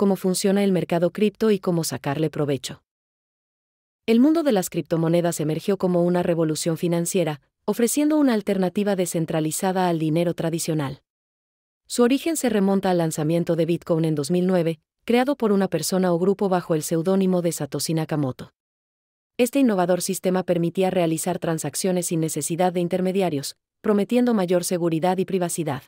cómo funciona el mercado cripto y cómo sacarle provecho. El mundo de las criptomonedas emergió como una revolución financiera, ofreciendo una alternativa descentralizada al dinero tradicional. Su origen se remonta al lanzamiento de Bitcoin en 2009, creado por una persona o grupo bajo el seudónimo de Satoshi Nakamoto. Este innovador sistema permitía realizar transacciones sin necesidad de intermediarios, prometiendo mayor seguridad y privacidad.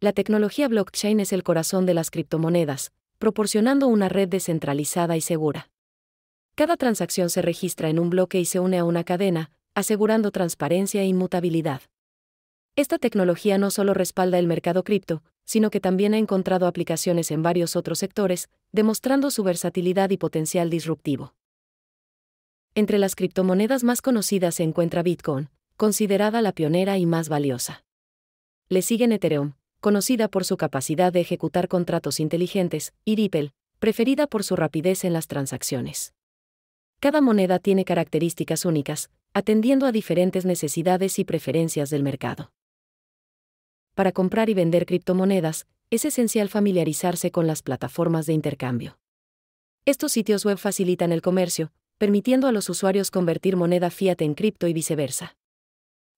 La tecnología blockchain es el corazón de las criptomonedas, proporcionando una red descentralizada y segura. Cada transacción se registra en un bloque y se une a una cadena, asegurando transparencia e inmutabilidad. Esta tecnología no solo respalda el mercado cripto, sino que también ha encontrado aplicaciones en varios otros sectores, demostrando su versatilidad y potencial disruptivo. Entre las criptomonedas más conocidas se encuentra Bitcoin, considerada la pionera y más valiosa. Le siguen Ethereum, conocida por su capacidad de ejecutar contratos inteligentes, y Ripple, preferida por su rapidez en las transacciones. Cada moneda tiene características únicas, atendiendo a diferentes necesidades y preferencias del mercado. Para comprar y vender criptomonedas, es esencial familiarizarse con las plataformas de intercambio. Estos sitios web facilitan el comercio, permitiendo a los usuarios convertir moneda fiat en cripto y viceversa.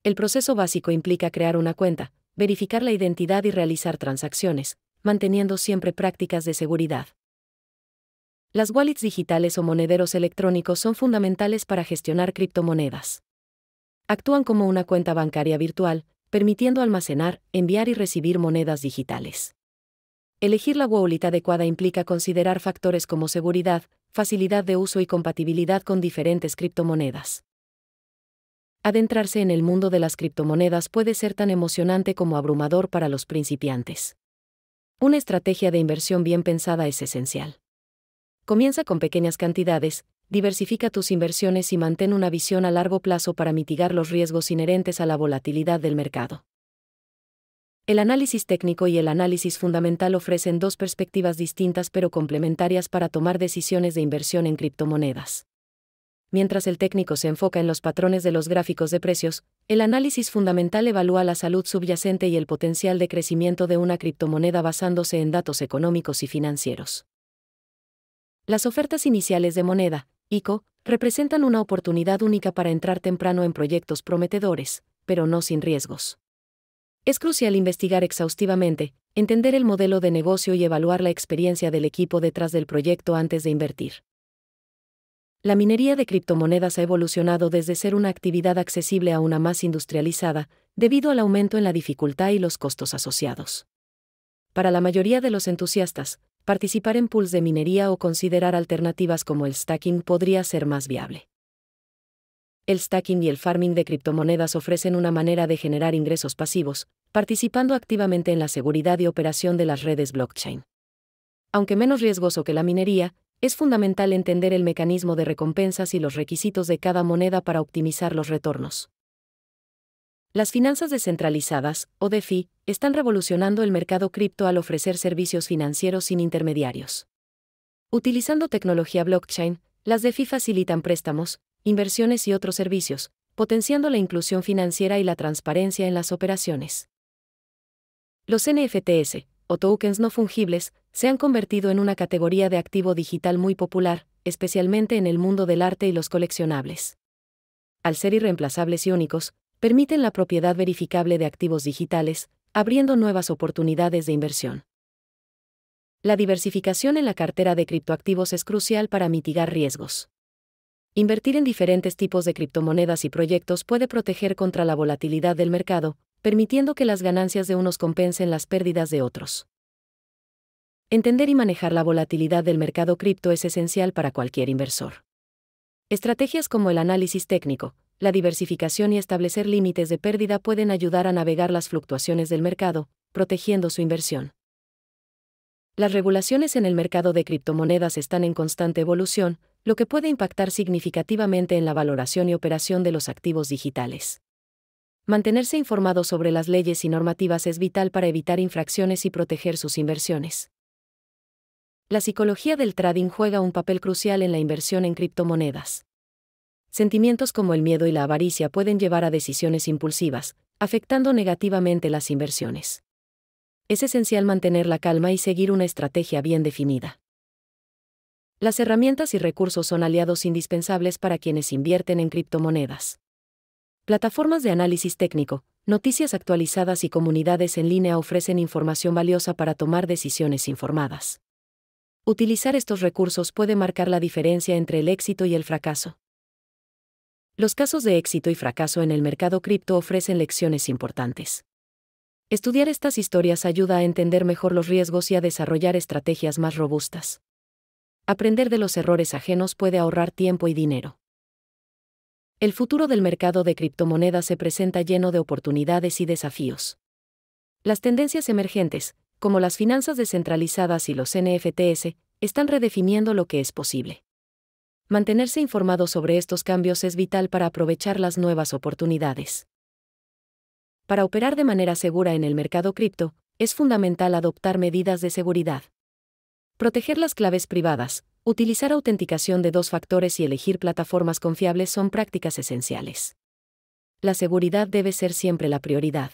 El proceso básico implica crear una cuenta, verificar la identidad y realizar transacciones, manteniendo siempre prácticas de seguridad. Las wallets digitales o monederos electrónicos son fundamentales para gestionar criptomonedas. Actúan como una cuenta bancaria virtual, permitiendo almacenar, enviar y recibir monedas digitales. Elegir la wallet adecuada implica considerar factores como seguridad, facilidad de uso y compatibilidad con diferentes criptomonedas. Adentrarse en el mundo de las criptomonedas puede ser tan emocionante como abrumador para los principiantes. Una estrategia de inversión bien pensada es esencial. Comienza con pequeñas cantidades, diversifica tus inversiones y mantén una visión a largo plazo para mitigar los riesgos inherentes a la volatilidad del mercado. El análisis técnico y el análisis fundamental ofrecen dos perspectivas distintas pero complementarias para tomar decisiones de inversión en criptomonedas mientras el técnico se enfoca en los patrones de los gráficos de precios, el análisis fundamental evalúa la salud subyacente y el potencial de crecimiento de una criptomoneda basándose en datos económicos y financieros. Las ofertas iniciales de moneda, ICO, representan una oportunidad única para entrar temprano en proyectos prometedores, pero no sin riesgos. Es crucial investigar exhaustivamente, entender el modelo de negocio y evaluar la experiencia del equipo detrás del proyecto antes de invertir. La minería de criptomonedas ha evolucionado desde ser una actividad accesible a una más industrializada, debido al aumento en la dificultad y los costos asociados. Para la mayoría de los entusiastas, participar en pools de minería o considerar alternativas como el stacking podría ser más viable. El stacking y el farming de criptomonedas ofrecen una manera de generar ingresos pasivos, participando activamente en la seguridad y operación de las redes blockchain. Aunque menos riesgoso que la minería, es fundamental entender el mecanismo de recompensas y los requisitos de cada moneda para optimizar los retornos. Las finanzas descentralizadas, o DeFi, están revolucionando el mercado cripto al ofrecer servicios financieros sin intermediarios. Utilizando tecnología blockchain, las DeFi facilitan préstamos, inversiones y otros servicios, potenciando la inclusión financiera y la transparencia en las operaciones. Los NFTs, o tokens no fungibles, se han convertido en una categoría de activo digital muy popular, especialmente en el mundo del arte y los coleccionables. Al ser irreemplazables y únicos, permiten la propiedad verificable de activos digitales, abriendo nuevas oportunidades de inversión. La diversificación en la cartera de criptoactivos es crucial para mitigar riesgos. Invertir en diferentes tipos de criptomonedas y proyectos puede proteger contra la volatilidad del mercado, permitiendo que las ganancias de unos compensen las pérdidas de otros. Entender y manejar la volatilidad del mercado cripto es esencial para cualquier inversor. Estrategias como el análisis técnico, la diversificación y establecer límites de pérdida pueden ayudar a navegar las fluctuaciones del mercado, protegiendo su inversión. Las regulaciones en el mercado de criptomonedas están en constante evolución, lo que puede impactar significativamente en la valoración y operación de los activos digitales. Mantenerse informado sobre las leyes y normativas es vital para evitar infracciones y proteger sus inversiones. La psicología del trading juega un papel crucial en la inversión en criptomonedas. Sentimientos como el miedo y la avaricia pueden llevar a decisiones impulsivas, afectando negativamente las inversiones. Es esencial mantener la calma y seguir una estrategia bien definida. Las herramientas y recursos son aliados indispensables para quienes invierten en criptomonedas. Plataformas de análisis técnico, noticias actualizadas y comunidades en línea ofrecen información valiosa para tomar decisiones informadas. Utilizar estos recursos puede marcar la diferencia entre el éxito y el fracaso. Los casos de éxito y fracaso en el mercado cripto ofrecen lecciones importantes. Estudiar estas historias ayuda a entender mejor los riesgos y a desarrollar estrategias más robustas. Aprender de los errores ajenos puede ahorrar tiempo y dinero. El futuro del mercado de criptomonedas se presenta lleno de oportunidades y desafíos. Las tendencias emergentes, como las finanzas descentralizadas y los NFTs, están redefiniendo lo que es posible. Mantenerse informado sobre estos cambios es vital para aprovechar las nuevas oportunidades. Para operar de manera segura en el mercado cripto, es fundamental adoptar medidas de seguridad. Proteger las claves privadas, utilizar autenticación de dos factores y elegir plataformas confiables son prácticas esenciales. La seguridad debe ser siempre la prioridad.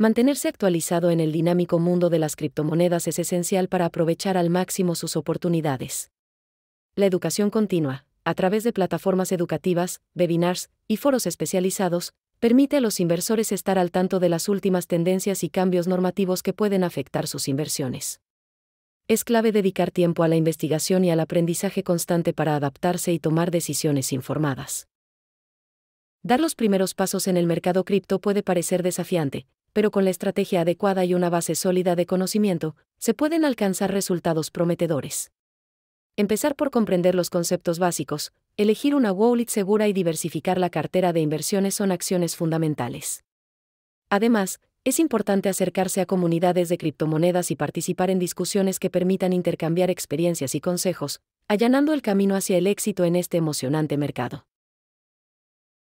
Mantenerse actualizado en el dinámico mundo de las criptomonedas es esencial para aprovechar al máximo sus oportunidades. La educación continua, a través de plataformas educativas, webinars y foros especializados, permite a los inversores estar al tanto de las últimas tendencias y cambios normativos que pueden afectar sus inversiones. Es clave dedicar tiempo a la investigación y al aprendizaje constante para adaptarse y tomar decisiones informadas. Dar los primeros pasos en el mercado cripto puede parecer desafiante, pero con la estrategia adecuada y una base sólida de conocimiento, se pueden alcanzar resultados prometedores. Empezar por comprender los conceptos básicos, elegir una wallet segura y diversificar la cartera de inversiones son acciones fundamentales. Además, es importante acercarse a comunidades de criptomonedas y participar en discusiones que permitan intercambiar experiencias y consejos, allanando el camino hacia el éxito en este emocionante mercado.